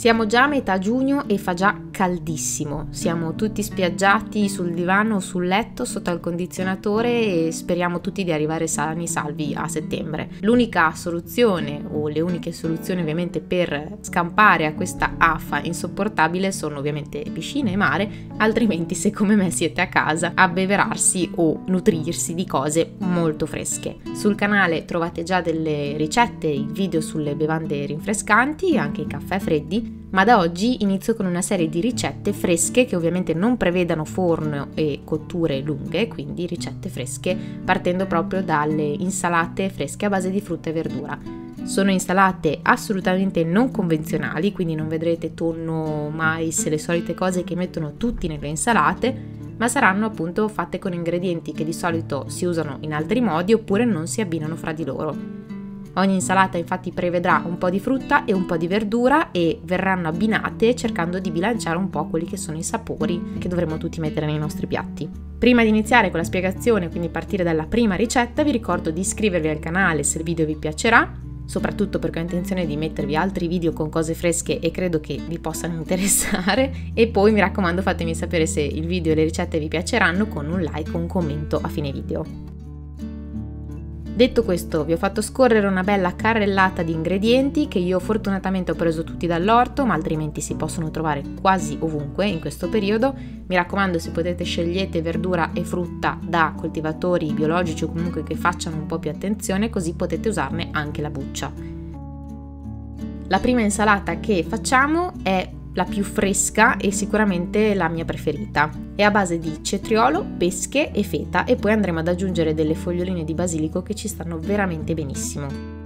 Siamo già a metà giugno e fa già caldissimo. Siamo tutti spiaggiati sul divano o sul letto sotto al condizionatore e speriamo tutti di arrivare sani e salvi a settembre. L'unica soluzione o le uniche soluzioni ovviamente per scampare a questa affa insopportabile sono ovviamente piscine e mare, altrimenti se come me siete a casa abbeverarsi o nutrirsi di cose molto fresche. Sul canale trovate già delle ricette, il video sulle bevande rinfrescanti, e anche i caffè freddi ma da oggi inizio con una serie di ricette fresche che ovviamente non prevedano forno e cotture lunghe, quindi ricette fresche partendo proprio dalle insalate fresche a base di frutta e verdura. Sono insalate assolutamente non convenzionali, quindi non vedrete tonno, mais, le solite cose che mettono tutti nelle insalate, ma saranno appunto fatte con ingredienti che di solito si usano in altri modi oppure non si abbinano fra di loro. Ogni insalata infatti prevedrà un po' di frutta e un po' di verdura e verranno abbinate cercando di bilanciare un po' quelli che sono i sapori che dovremo tutti mettere nei nostri piatti. Prima di iniziare con la spiegazione, quindi partire dalla prima ricetta, vi ricordo di iscrivervi al canale se il video vi piacerà, soprattutto perché ho intenzione di mettervi altri video con cose fresche e credo che vi possano interessare e poi mi raccomando fatemi sapere se il video e le ricette vi piaceranno con un like o un commento a fine video. Detto questo, vi ho fatto scorrere una bella carrellata di ingredienti che io fortunatamente ho preso tutti dall'orto, ma altrimenti si possono trovare quasi ovunque in questo periodo. Mi raccomando, se potete scegliete verdura e frutta da coltivatori biologici o comunque che facciano un po' più attenzione, così potete usarne anche la buccia. La prima insalata che facciamo è la più fresca e sicuramente la mia preferita. È a base di cetriolo, pesche e feta e poi andremo ad aggiungere delle foglioline di basilico che ci stanno veramente benissimo.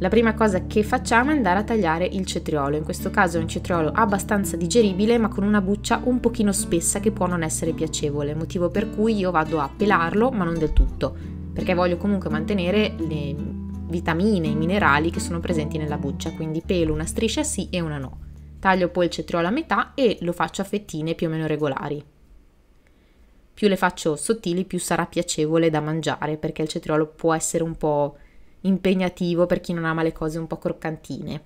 La prima cosa che facciamo è andare a tagliare il cetriolo, in questo caso è un cetriolo abbastanza digeribile ma con una buccia un pochino spessa che può non essere piacevole, motivo per cui io vado a pelarlo ma non del tutto, perché voglio comunque mantenere le vitamine e i minerali che sono presenti nella buccia, quindi pelo una striscia sì e una no. Taglio poi il cetriolo a metà e lo faccio a fettine più o meno regolari. Più le faccio sottili, più sarà piacevole da mangiare, perché il cetriolo può essere un po' impegnativo per chi non ama le cose un po' croccantine.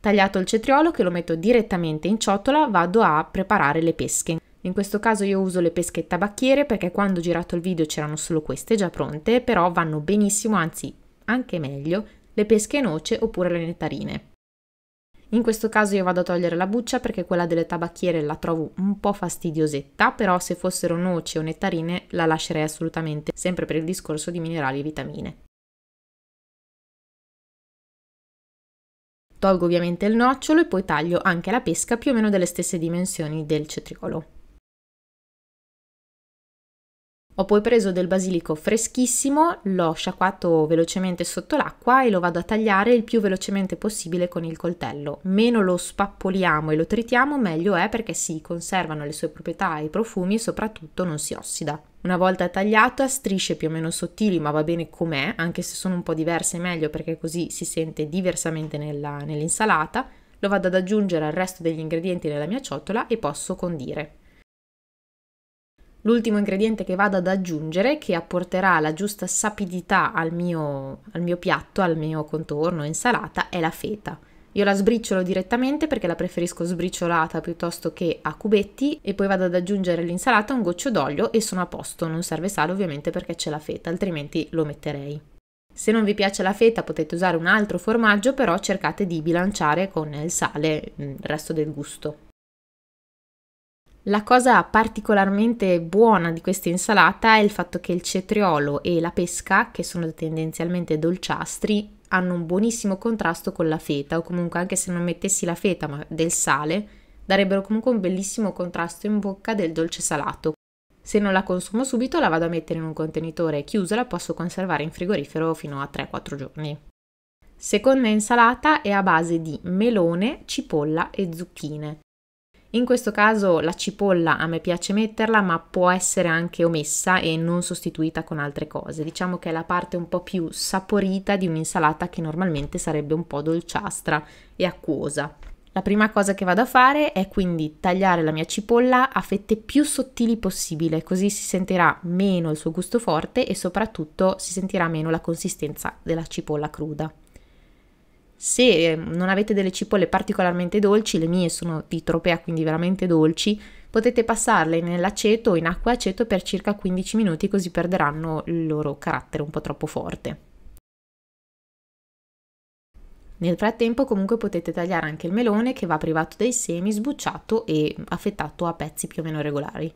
Tagliato il cetriolo, che lo metto direttamente in ciotola, vado a preparare le pesche. In questo caso io uso le pesche tabacchiere perché quando ho girato il video c'erano solo queste già pronte, però vanno benissimo, anzi anche meglio, le pesche noce oppure le nettarine. In questo caso io vado a togliere la buccia perché quella delle tabacchiere la trovo un po' fastidiosetta, però se fossero noci o nettarine la lascerei assolutamente, sempre per il discorso di minerali e vitamine. Tolgo ovviamente il nocciolo e poi taglio anche la pesca più o meno delle stesse dimensioni del cetricolo. Ho poi preso del basilico freschissimo, l'ho sciacquato velocemente sotto l'acqua e lo vado a tagliare il più velocemente possibile con il coltello. Meno lo spappoliamo e lo tritiamo, meglio è perché si conservano le sue proprietà e i profumi e soprattutto non si ossida. Una volta tagliato a strisce più o meno sottili, ma va bene com'è, anche se sono un po' diverse meglio perché così si sente diversamente nell'insalata, lo vado ad aggiungere al resto degli ingredienti nella mia ciotola e posso condire l'ultimo ingrediente che vado ad aggiungere, che apporterà la giusta sapidità al mio, al mio piatto, al mio contorno, insalata, è la feta. Io la sbriciolo direttamente perché la preferisco sbriciolata piuttosto che a cubetti e poi vado ad aggiungere all'insalata un goccio d'olio e sono a posto, non serve sale ovviamente perché c'è la feta, altrimenti lo metterei. Se non vi piace la feta potete usare un altro formaggio, però cercate di bilanciare con il sale mm, il resto del gusto. La cosa particolarmente buona di questa insalata è il fatto che il cetriolo e la pesca, che sono tendenzialmente dolciastri, hanno un buonissimo contrasto con la feta o comunque anche se non mettessi la feta ma del sale, darebbero comunque un bellissimo contrasto in bocca del dolce salato. Se non la consumo subito la vado a mettere in un contenitore chiuso e la posso conservare in frigorifero fino a 3-4 giorni. Seconda insalata è a base di melone, cipolla e zucchine. In questo caso la cipolla a me piace metterla, ma può essere anche omessa e non sostituita con altre cose. Diciamo che è la parte un po' più saporita di un'insalata che normalmente sarebbe un po' dolciastra e acquosa. La prima cosa che vado a fare è quindi tagliare la mia cipolla a fette più sottili possibile, così si sentirà meno il suo gusto forte e soprattutto si sentirà meno la consistenza della cipolla cruda. Se ehm, non avete delle cipolle particolarmente dolci, le mie sono di tropea, quindi veramente dolci, potete passarle nell'aceto o in acqua e aceto per circa 15 minuti così perderanno il loro carattere un po' troppo forte. Nel frattempo comunque potete tagliare anche il melone che va privato dei semi, sbucciato e affettato a pezzi più o meno regolari.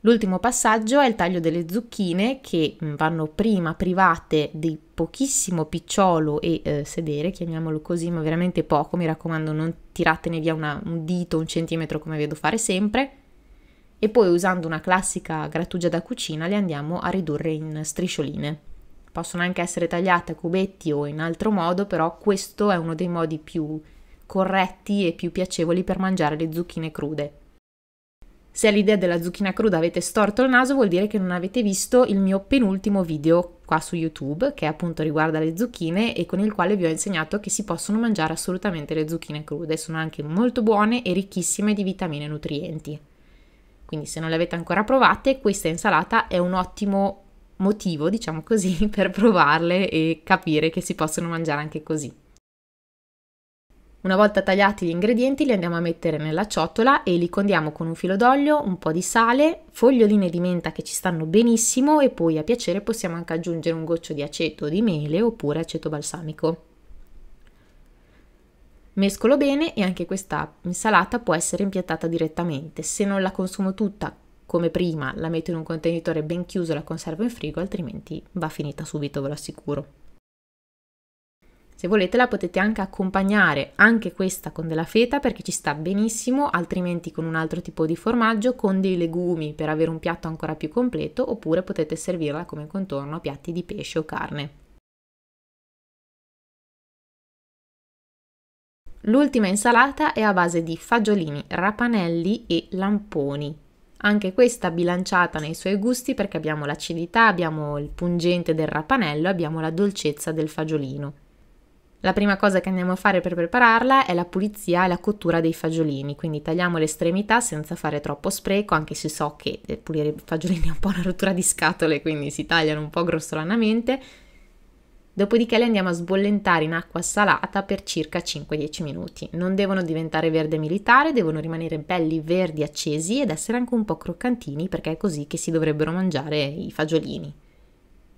L'ultimo passaggio è il taglio delle zucchine che mm, vanno prima private di pochissimo picciolo e eh, sedere, chiamiamolo così, ma veramente poco, mi raccomando non tiratene via una, un dito, un centimetro come vedo fare sempre, e poi usando una classica grattugia da cucina le andiamo a ridurre in striscioline. Possono anche essere tagliate a cubetti o in altro modo, però questo è uno dei modi più corretti e più piacevoli per mangiare le zucchine crude. Se all'idea della zucchina cruda avete storto il naso vuol dire che non avete visto il mio penultimo video qua su YouTube che appunto riguarda le zucchine e con il quale vi ho insegnato che si possono mangiare assolutamente le zucchine crude, sono anche molto buone e ricchissime di vitamine e nutrienti. Quindi se non le avete ancora provate, questa insalata è un ottimo motivo, diciamo così, per provarle e capire che si possono mangiare anche così. Una volta tagliati gli ingredienti li andiamo a mettere nella ciotola e li condiamo con un filo d'olio, un po' di sale, foglioline di menta che ci stanno benissimo e poi a piacere possiamo anche aggiungere un goccio di aceto di mele oppure aceto balsamico. Mescolo bene e anche questa insalata può essere impiattata direttamente. Se non la consumo tutta come prima, la metto in un contenitore ben chiuso e la conservo in frigo, altrimenti va finita subito, ve lo assicuro. Se volete la potete anche accompagnare anche questa con della feta perché ci sta benissimo, altrimenti con un altro tipo di formaggio, con dei legumi per avere un piatto ancora più completo oppure potete servirla come contorno a piatti di pesce o carne. L'ultima insalata è a base di fagiolini, rapanelli e lamponi, anche questa bilanciata nei suoi gusti perché abbiamo l'acidità, abbiamo il pungente del rapanello, abbiamo la dolcezza del fagiolino. La prima cosa che andiamo a fare per prepararla è la pulizia e la cottura dei fagiolini, quindi tagliamo le estremità senza fare troppo spreco, anche se so che eh, pulire i fagiolini è un po' una rottura di scatole, quindi si tagliano un po' grossolanamente. Dopodiché le andiamo a sbollentare in acqua salata per circa 5-10 minuti. Non devono diventare verde militare, devono rimanere belli verdi accesi ed essere anche un po' croccantini perché è così che si dovrebbero mangiare i fagiolini.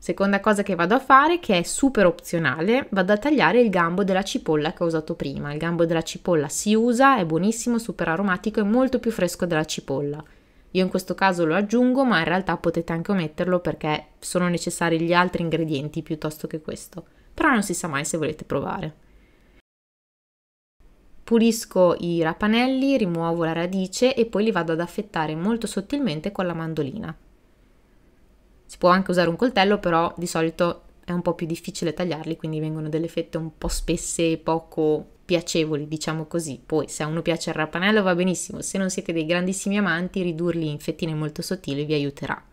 Seconda cosa che vado a fare, che è super opzionale, vado a tagliare il gambo della cipolla che ho usato prima. Il gambo della cipolla si usa, è buonissimo, super aromatico e molto più fresco della cipolla. Io in questo caso lo aggiungo, ma in realtà potete anche ometterlo perché sono necessari gli altri ingredienti piuttosto che questo. Però non si sa mai se volete provare. Pulisco i rapanelli, rimuovo la radice e poi li vado ad affettare molto sottilmente con la mandolina. Si può anche usare un coltello, però di solito è un po' più difficile tagliarli, quindi vengono delle fette un po' spesse e poco piacevoli, diciamo così. Poi se a uno piace il rapanello va benissimo, se non siete dei grandissimi amanti, ridurli in fettine molto sottili vi aiuterà.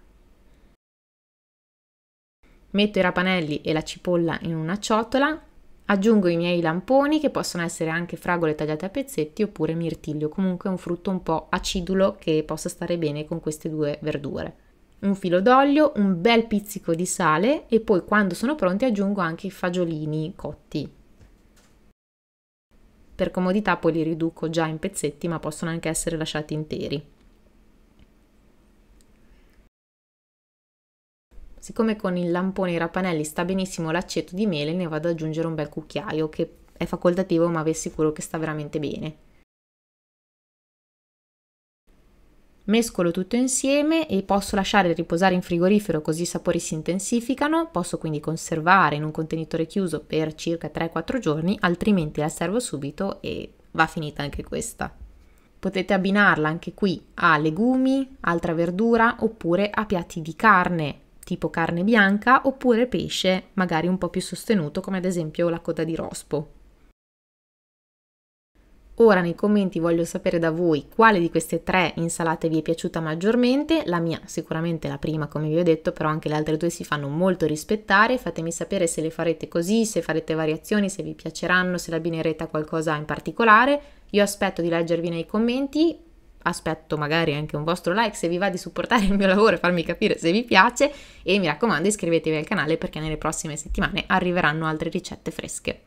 Metto i rapanelli e la cipolla in una ciotola, aggiungo i miei lamponi che possono essere anche fragole tagliate a pezzetti oppure mirtillo, comunque un frutto un po' acidulo che possa stare bene con queste due verdure un filo d'olio, un bel pizzico di sale e poi quando sono pronti aggiungo anche i fagiolini cotti. Per comodità poi li riduco già in pezzetti ma possono anche essere lasciati interi. Siccome con il lampone e i rapanelli sta benissimo l'aceto di mele ne vado ad aggiungere un bel cucchiaio che è facoltativo ma vi assicuro che sta veramente bene. Mescolo tutto insieme e posso lasciare riposare in frigorifero così i sapori si intensificano, posso quindi conservare in un contenitore chiuso per circa 3-4 giorni, altrimenti la servo subito e va finita anche questa. Potete abbinarla anche qui a legumi, altra verdura oppure a piatti di carne, tipo carne bianca oppure pesce magari un po' più sostenuto come ad esempio la coda di rospo. Ora nei commenti voglio sapere da voi quale di queste tre insalate vi è piaciuta maggiormente, la mia sicuramente la prima come vi ho detto, però anche le altre due si fanno molto rispettare, fatemi sapere se le farete così, se farete variazioni, se vi piaceranno, se le abbinerete a qualcosa in particolare, io aspetto di leggervi nei commenti, aspetto magari anche un vostro like se vi va di supportare il mio lavoro e farmi capire se vi piace e mi raccomando iscrivetevi al canale perché nelle prossime settimane arriveranno altre ricette fresche.